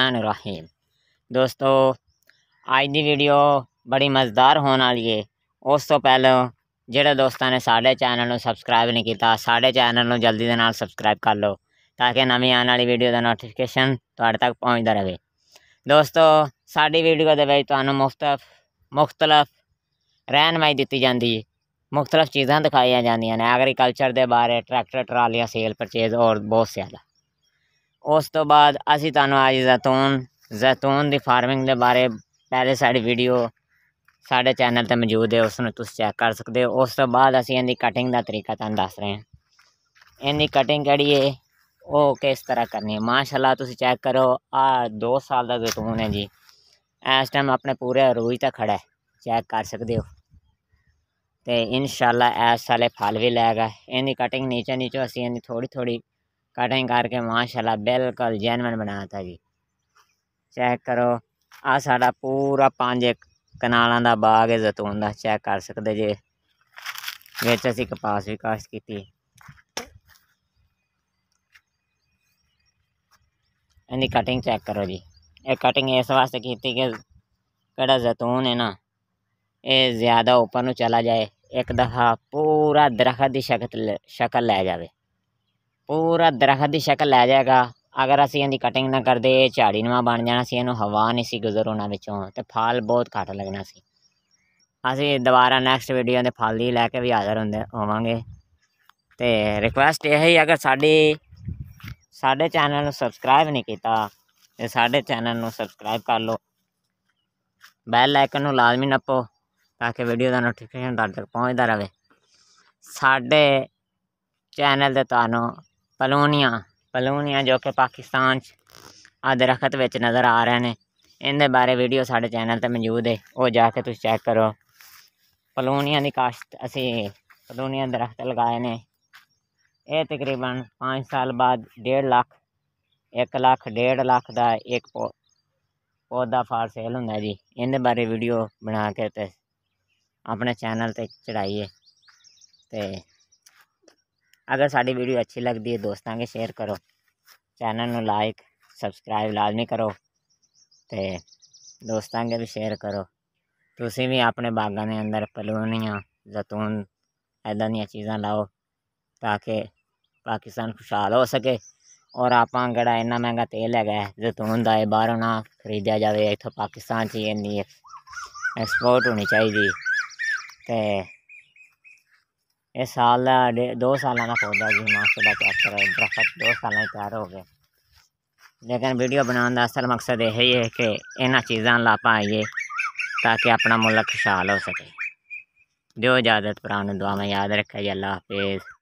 रहीम दोस्तों ਅੱਜ ਦੀ ਵੀਡੀਓ ਬੜੀ ਮਜ਼ੇਦਾਰ ਹੋਣ ਵਾਲੀ ਏ ਉਸ ਤੋਂ ਪਹਿਲਾਂ ਜਿਹੜੇ ਦੋਸਤਾਂ ਨੇ ਸਾਡੇ ਚੈਨਲ ਨੂੰ ਸਬਸਕ੍ਰਾਈਬ ਨਹੀਂ ਕੀਤਾ ਸਾਡੇ ਚੈਨਲ ਨੂੰ ਜਲਦੀ ਦੇ ਨਾਲ ਸਬਸਕ੍ਰਾਈਬ ਕਰ ਲਓ ਤਾਂ ਕਿ ਨਵੀਂ ਆਉਣ ਵਾਲੀ ਵੀਡੀਓ ਦਾ ਨੋਟੀਫਿਕੇਸ਼ਨ ਤੁਹਾਡੇ ਤੱਕ ਪਹੁੰਚਦਾ ਰਹੇ ਦੋਸਤੋ ਸਾਡੀ ਵੀਡੀਓ ਦੇ ਵਿੱਚ ਤੁਹਾਨੂੰ ਮੁਫਤ ਮੁxtਲਫ ਰਹਿਨਮਾਈ ਦਿੱਤੀ ਜਾਂਦੀ ਹੈ ਮੁxtਲਫ ਚੀਜ਼ਾਂ ਦਿਖਾਈਆਂ ਜਾਂਦੀਆਂ ਨੇ ਐਗਰੀਕਲਚਰ ਦੇ ਬਾਰੇ ਟਰੈਕਟਰ ਟਰਾਲੀਆਂ ਸੇਲ ਪਰਚੇਜ਼ ਔਰ ਬਹੁਤ ਜ਼ਿਆਦਾ ਉਸ ਤੋਂ ਬਾਅਦ ਅਸੀਂ ਤੁਹਾਨੂੰ ਅੱਜ ਜ਼ੈਤੂਨ ਜ਼ੈਤੂਨ ਦੀ ਫਾਰਮਿੰਗ ਦੇ ਬਾਰੇ ਪਹਿਲੇ ਸਾਡੀ ਵੀਡੀਓ ਸਾਡੇ ਚੈਨਲ ਤੇ ਮੌਜੂਦ ਹੈ ਉਸ ਨੂੰ ਤੁਸੀਂ ਚੈੱਕ ਕਰ ਸਕਦੇ ਹੋ ਉਸ ਤੋਂ ਬਾਅਦ ਅਸੀਂ ਇਹਦੀ ਕਟਿੰਗ ਦਾ ਤਰੀਕਾ ਤੁਹਾਨੂੰ ਦੱਸ ਰਹੇ ਹਾਂ ਇਹਦੀ ਕਟਿੰਗ ਕਿਹੜੀ ਹੈ ਉਹ ਕਿਸ ਤਰ੍ਹਾਂ ਕਰਨੀ ਹੈ ਮਾਸ਼ਾਅੱਲਾ ਤੁਸੀਂ ਚੈੱਕ ਕਰੋ ਆ 2 ਸਾਲ ਦਾ ਜ਼ੈਤੂਨ ਹੈ ਜੀ ਇਸ ਟਾਈਮ ਆਪਣੇ ਪੂਰੇ ਅਰੂਜ ਤੱਕ ਖੜਾ ਹੈ ਚੈੱਕ ਕਰ ਸਕਦੇ ਹੋ ਤੇ ਇਨਸ਼ਾਅੱਲਾ ਇਸ ਸਾਲੇ ਫਲ ਵੀ ਲੈਗਾ ਇਹਦੀ ਕਟਿੰਗ ਨੀਚੇ ਨੀਚੇ ਅਸੀਂ ਇਹਦੀ ਥੋੜੀ ਥੋੜੀ कटिंग करके माशाल्लाह बिल्कुल जैनवन बनाया था जी चेक करो ਆ ਸਾਡਾ ਪੂਰਾ ਪੰਜ ਕਨਾਲਾਂ ਦਾ ਬਾਗ ਹੈ ਜ਼ੈਤੂਨ ਦਾ ਚੈੱਕ ਕਰ ਸਕਦੇ ਜੇ ਵਿੱਚ ਅਸੀਂ ਕਪਾਸ ਵੀ ਕਾਸ਼ਤ ਕੀਤੀ ਇਹਦੀ ਕਟਿੰਗ ਚੈੱਕ ਕਰੋ ਜੀ ਇਹ ਕਟਿੰਗ ਇਸ ਵਾਸਤੇ ਕੀਤੀ ਕਿ ਕਿਹੜਾ ਜ਼ੈਤੂਨ ਹੈ ਨਾ ਇਹ ਜ਼ਿਆਦਾ ਉੱਪਰ ਨੂੰ ਚਲਾ ਜਾਏ ਇੱਕ ਦਹਾ ਪੂਰਾ ਦਰਖਤ ਦੀ ਸ਼ਕਲ ਸ਼ਕਲ ਲੈ ਜਾਵੇ ਪੂਰਾ ਦਰਖਤ ਦੀ ਸ਼ਕਲ ਲੈ ਜਾਏਗਾ ਅਗਰ ਅਸੀਂ ਇਹਦੀ ਕਟਿੰਗ ਨਾ ਕਰਦੇ ਝਾੜੀ ਨਵਾ ਬਣ ਜਾਣਾ ਸੀ ਇਹਨੂੰ ਹਵਾ ਨਹੀਂ ਸੀ ਗੁਜ਼ਰ ਹੋਣਾ ਵਿੱਚੋਂ ਤੇ ਫਲ ਬਹੁਤ ਘੱਟ ਲੱਗਣਾ ਸੀ ਅਸੀਂ ਦੁਬਾਰਾ ਨੈਕਸਟ ਵੀਡੀਓ ਦੇ ਫਲ ਦੀ ਲੈ ਕੇ ਵੀ ਹਾਜ਼ਰ ਹੁੰਦੇ ਹੋਵਾਂਗੇ ਤੇ ਰਿਕੁਐਸਟ ਇਹ ਹੈ ਅਗਰ ਸਾਡੀ ਸਾਡੇ ਚੈਨਲ ਨੂੰ ਸਬਸਕ੍ਰਾਈਬ ਨਹੀਂ ਕੀਤਾ ਤੇ ਸਾਡੇ ਚੈਨਲ ਨੂੰ ਸਬਸਕ੍ਰਾਈਬ ਕਰ ਲਓ ਬੈਲ ਆਈਕਨ ਨੂੰ ਲਾਜ਼ਮੀ ਨੱਪੋ ਤਾਂ ਕਿ ਵੀਡੀਓ ਦਾ ਨੋਟੀਫਿਕੇਸ਼ਨ ਤੁਹਾਡੇ ਤੱਕ ਪਹੁੰਚਦਾ ਰਹੇ ਸਾਡੇ ਚੈਨਲ ਦੇ ਤੁਹਾਨੂੰ ਪਲੋਨੀਆ ਪਲੋਨੀਆ ਜੋ ਕਿ ਪਾਕਿਸਤਾਨ 'ਚ ਆ ਦਰਖਤ ਵਿੱਚ ਨਜ਼ਰ ਆ ਰਹੇ ਨੇ ਇਹਦੇ ਬਾਰੇ ਵੀਡੀਓ ਸਾਡੇ ਚੈਨਲ ਤੇ ਮੌਜੂਦ ਹੈ ਉਹ ਜਾ ਕੇ ਤੁਸੀਂ ਚੈੱਕ ਕਰੋ ਪਲੋਨੀਆ ਦੀ ਕਾਸ਼ਤ ਅਸੀਂ ਪਲੋਨੀਆ ਦਰਖਤ ਲਗਾਏ ਨੇ ਇਹ ਤਕਰੀਬਨ 5 ਸਾਲ ਬਾਅਦ 1.5 ਲੱਖ 1 ਲੱਖ 1.5 ਲੱਖ ਦਾ ਇੱਕ ਪੌਦਾ ਫਾਰ ਸੇਲ ਹੁੰਦਾ ਜੀ ਇਹਦੇ ਬਾਰੇ ਵੀਡੀਓ ਬਣਾ ਕੇ ਤੇ ਆਪਣੇ ਚੈਨਲ ਤੇ ਚੜਾਈਏ ਤੇ अगर साड़ी वीडियो अच्छी लगती है दोस्तों के शेयर करो चैनल में लाइक सब्सक्राइब लाजमी करो तो दोस्तों के भी शेयर करो तुम भी अपने बागों के अंदर पलूनिया जतून इदा दिया चीज़ा लाओ ताकि पाकिस्तान खुशहाल हो सके और आप कड़ा इन्ना महंगा तेल हैगा जतून का यह बहरों ना खरीदया जाए इतों पाकिस्तान ही इन एक्सपोर्ट होनी चाहिए तो ये साल दो का पौधा जी माशाला चेक करो दरखत दो साल तैयार हो गए लेकिन वीडियो बनाने का असल मकसद यही है कि इन्होंने चीज़ा ला पाइए ताकि अपना मुल्क खुशहाल हो सके दो इजाजत पुरान दुआ में याद रखा जी अल्लाह हाफिज़